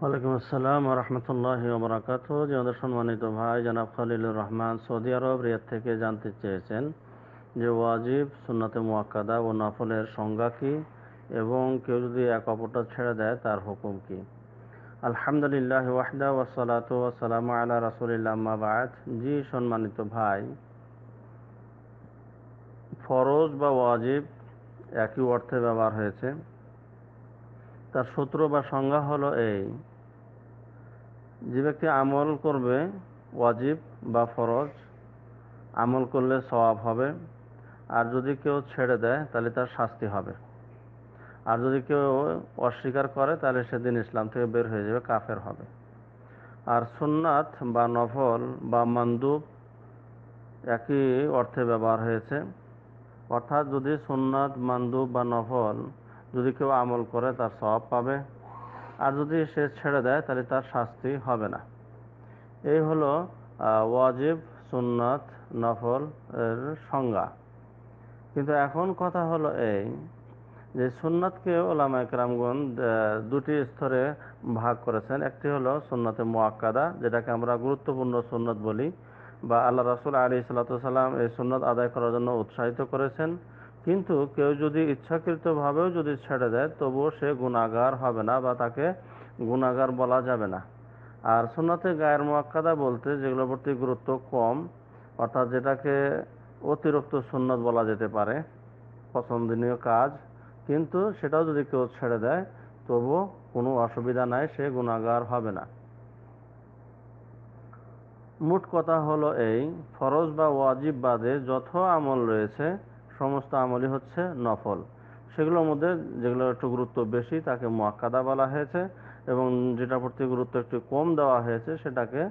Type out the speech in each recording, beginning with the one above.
ওয়ালাইকুম আসসালাম রহমতুল্লাহ বরাকাত যে আমাদের সম্মানিত ভাই জনাব Khalilur Rahman Saudi Arab Riyadh থেকে জানতে চেয়েছেন যে ওয়াজিব সুন্নাতে মোয়াক্কাদা ও নফলের সংজ্ঞা কী এবং কেউ যদি এক অপরটা ছেড়ে দেয় তার হুকুম কী আলহামদুলিল্লাহ ওয়াহদা ওয়াসালাত ওয়াসালাম আলা রাসুলিল্লাহ মাবাদ জি সম্মানিত ভাই ফরজ বা ওয়াজিব একই অর্থে ব্যবহার হয়েছে তার সূত্র বা সংজ্ঞা হলো এই যে ব্যক্তি আমল করবে ওয়াজিব বা ফরজ আমল করলে সওয়াব হবে আর যদি কেউ ছেড়ে দেয় তাহলে তার শাস্তি হবে আর যদি কেউ অস্বীকার করে তাহলে সেদিন ইসলাম থেকে বের হয়ে যাবে কাফের হবে আর সুন্নাত বা নফল বা মান্দুব একই অর্থে ব্যবহার হয়েছে অর্থাৎ যদি সুন্নাত মান্দুব বা নফল যদি কেউ আমল করে তার স্বভাব পাবে আর যদি সে ছেড়ে দেয় তাহলে তার শাস্তি হবে না এই হলো ওয়াজিব সুন্নত নফল এর সংজ্ঞা কিন্তু এখন কথা হলো এই যে সুন্নাতকে ওলামা একরামগণ দুটি স্তরে ভাগ করেছেন একটি হলো সুন্নাতে মোয়াক্কাদা যেটাকে আমরা গুরুত্বপূর্ণ সুন্নত বলি বা আল্লাহ রাসুল আলী সাল্লাম এই সুন্নত আদায় করার জন্য উৎসাহিত করেছেন কিন্তু কেউ যদি ইচ্ছাকৃতভাবেও যদি ছেড়ে দেয় তবুও সে গুণাগার হবে না বা তাকে গুণাগার বলা যাবে না আর সোনাতে গায়ের মোয়াক্কাদা বলতে যেগুলোর প্রতি গুরুত্ব কম অর্থাৎ যেটাকে অতিরিক্ত সুন্নত বলা যেতে পারে পছন্দনীয় কাজ কিন্তু সেটাও যদি কেউ ছেড়ে দেয় তবুও কোনো অসুবিধা নাই সে গুণাগার হবে না মোট কথা হলো এই ফরজ বা ওয়াজিব বাদে যত আমল রয়েছে সমস্ত আমলই হচ্ছে নফল সেগুলোর মধ্যে যেগুলো একটু গুরুত্ব বেশি তাকে মোয়াক্কাদা বলা হয়েছে এবং যেটা প্রতি গুরুত্ব একটু কম দেওয়া হয়েছে সেটাকে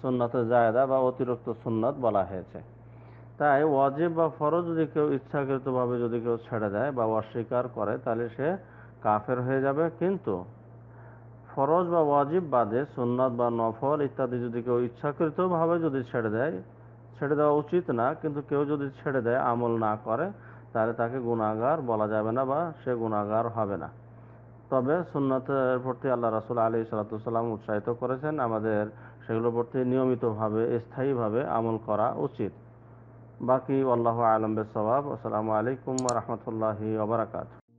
সুন্নাতে জায়দা বা অতিরিক্ত সুন্নাত বলা হয়েছে তাই ওয়াজিব বা ফরজ যদি কেউ ইচ্ছাকৃতভাবে যদি কেউ ছেড়ে দেয় বা অস্বীকার করে তাহলে সে কাফের হয়ে যাবে কিন্তু ফরজ বা ওয়াজিব বাদে সুন্নাত বা নফল ইত্যাদি যদি কেউ ইচ্ছাকৃতভাবে যদি ছেড়ে দেয় ছেড়ে দেওয়া উচিত না কিন্তু কেউ যদি ছেড়ে দেয় আমল না করে তাহলে তাকে গুণাগার বলা যাবে না বা সে গুণাগার হবে না তবে সুন্নতের প্রতি আল্লাহ রাসুল আলী সালাতাম উৎসাহিত করেছেন আমাদের সেগুলোর প্রতি নিয়মিতভাবে স্থায়ীভাবে আমল করা উচিত বাকি আল্লাহ আলম বেসবাব আসসালামু আলাইকুম রহমতুল্লাহি